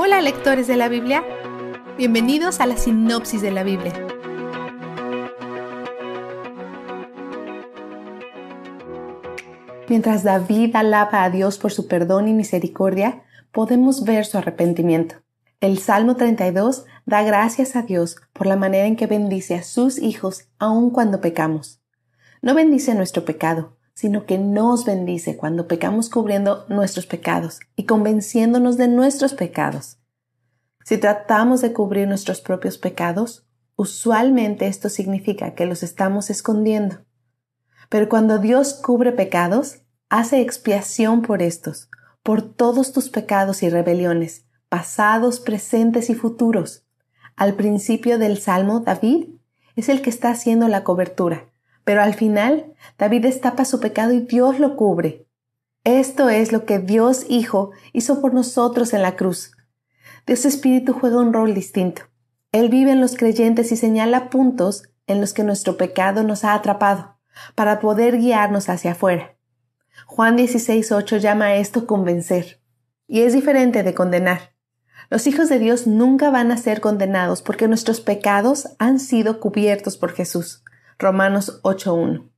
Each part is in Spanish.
Hola lectores de la Biblia, bienvenidos a la sinopsis de la Biblia. Mientras David alaba a Dios por su perdón y misericordia, podemos ver su arrepentimiento. El Salmo 32 da gracias a Dios por la manera en que bendice a sus hijos aun cuando pecamos. No bendice nuestro pecado, sino que nos bendice cuando pecamos cubriendo nuestros pecados y convenciéndonos de nuestros pecados. Si tratamos de cubrir nuestros propios pecados, usualmente esto significa que los estamos escondiendo. Pero cuando Dios cubre pecados, hace expiación por estos, por todos tus pecados y rebeliones, pasados, presentes y futuros. Al principio del Salmo, David es el que está haciendo la cobertura, pero al final, David destapa su pecado y Dios lo cubre. Esto es lo que Dios Hijo hizo por nosotros en la cruz. Dios Espíritu juega un rol distinto. Él vive en los creyentes y señala puntos en los que nuestro pecado nos ha atrapado, para poder guiarnos hacia afuera. Juan 16.8 llama a esto convencer, y es diferente de condenar. Los hijos de Dios nunca van a ser condenados porque nuestros pecados han sido cubiertos por Jesús. Romanos 8.1.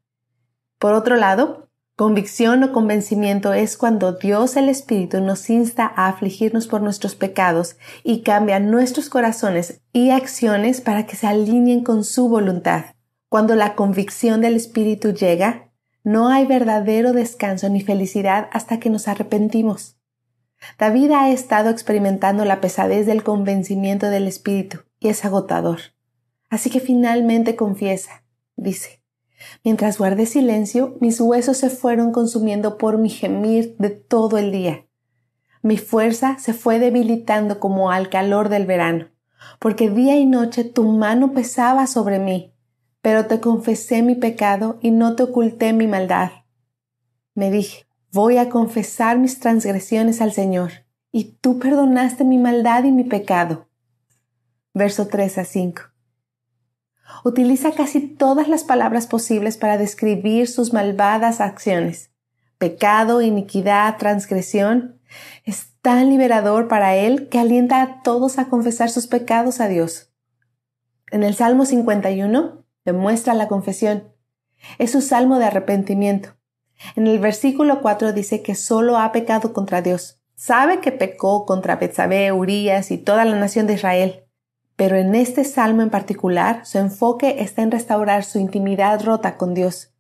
Por otro lado, convicción o convencimiento es cuando Dios el Espíritu nos insta a afligirnos por nuestros pecados y cambia nuestros corazones y acciones para que se alineen con su voluntad. Cuando la convicción del Espíritu llega, no hay verdadero descanso ni felicidad hasta que nos arrepentimos. David ha estado experimentando la pesadez del convencimiento del Espíritu y es agotador. Así que finalmente confiesa, dice. Mientras guardé silencio, mis huesos se fueron consumiendo por mi gemir de todo el día. Mi fuerza se fue debilitando como al calor del verano, porque día y noche tu mano pesaba sobre mí, pero te confesé mi pecado y no te oculté mi maldad. Me dije, voy a confesar mis transgresiones al Señor, y tú perdonaste mi maldad y mi pecado. Verso 3 a 5. Utiliza casi todas las palabras posibles para describir sus malvadas acciones. Pecado, iniquidad, transgresión. Es tan liberador para él que alienta a todos a confesar sus pecados a Dios. En el Salmo 51 demuestra la confesión. Es su salmo de arrepentimiento. En el versículo 4 dice que solo ha pecado contra Dios. Sabe que pecó contra Betsabé, Urias y toda la nación de Israel. Pero en este salmo en particular, su enfoque está en restaurar su intimidad rota con Dios.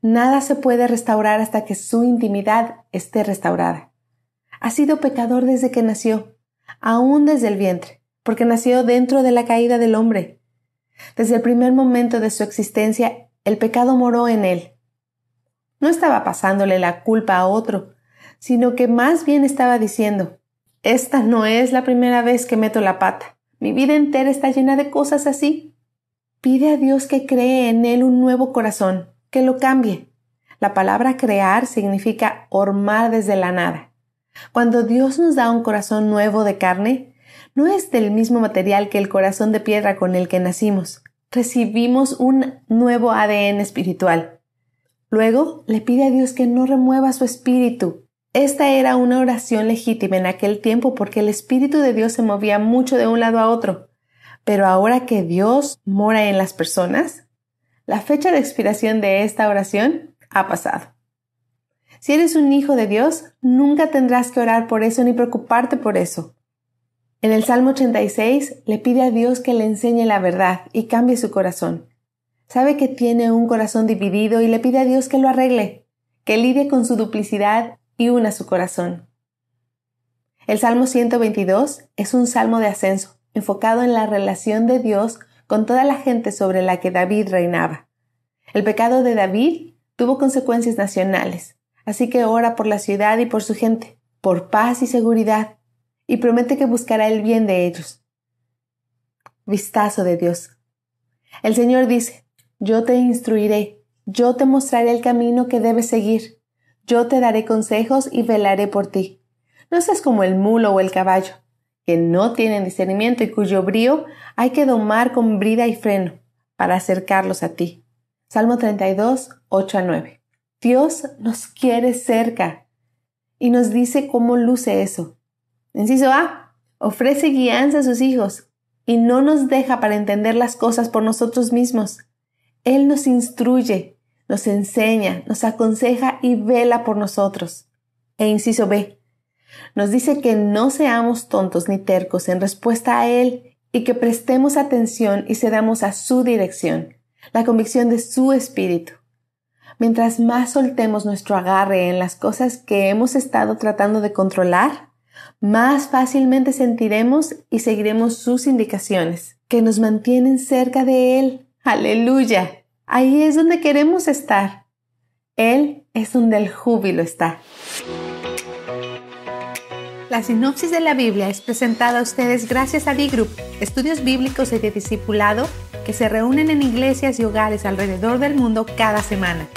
Nada se puede restaurar hasta que su intimidad esté restaurada. Ha sido pecador desde que nació, aún desde el vientre, porque nació dentro de la caída del hombre. Desde el primer momento de su existencia, el pecado moró en él. No estaba pasándole la culpa a otro, sino que más bien estaba diciendo, esta no es la primera vez que meto la pata. Mi vida entera está llena de cosas así. Pide a Dios que cree en él un nuevo corazón, que lo cambie. La palabra crear significa ormar desde la nada. Cuando Dios nos da un corazón nuevo de carne, no es del mismo material que el corazón de piedra con el que nacimos. Recibimos un nuevo ADN espiritual. Luego le pide a Dios que no remueva su espíritu, esta era una oración legítima en aquel tiempo porque el Espíritu de Dios se movía mucho de un lado a otro. Pero ahora que Dios mora en las personas, la fecha de expiración de esta oración ha pasado. Si eres un hijo de Dios, nunca tendrás que orar por eso ni preocuparte por eso. En el Salmo 86 le pide a Dios que le enseñe la verdad y cambie su corazón. Sabe que tiene un corazón dividido y le pide a Dios que lo arregle, que lidie con su duplicidad y una su corazón. El Salmo 122 es un salmo de ascenso, enfocado en la relación de Dios con toda la gente sobre la que David reinaba. El pecado de David tuvo consecuencias nacionales, así que ora por la ciudad y por su gente, por paz y seguridad, y promete que buscará el bien de ellos. Vistazo de Dios. El Señor dice, yo te instruiré, yo te mostraré el camino que debes seguir. Yo te daré consejos y velaré por ti. No seas como el mulo o el caballo, que no tienen discernimiento y cuyo brío hay que domar con brida y freno para acercarlos a ti. Salmo 32, 8 a 9. Dios nos quiere cerca y nos dice cómo luce eso. Inciso A. Ofrece guianza a sus hijos y no nos deja para entender las cosas por nosotros mismos. Él nos instruye nos enseña, nos aconseja y vela por nosotros. E inciso B, nos dice que no seamos tontos ni tercos en respuesta a Él y que prestemos atención y cedamos a su dirección, la convicción de su espíritu. Mientras más soltemos nuestro agarre en las cosas que hemos estado tratando de controlar, más fácilmente sentiremos y seguiremos sus indicaciones, que nos mantienen cerca de Él. Aleluya. Ahí es donde queremos estar. Él es donde el júbilo está. La sinopsis de la Biblia es presentada a ustedes gracias a b estudios bíblicos y de discipulado que se reúnen en iglesias y hogares alrededor del mundo cada semana.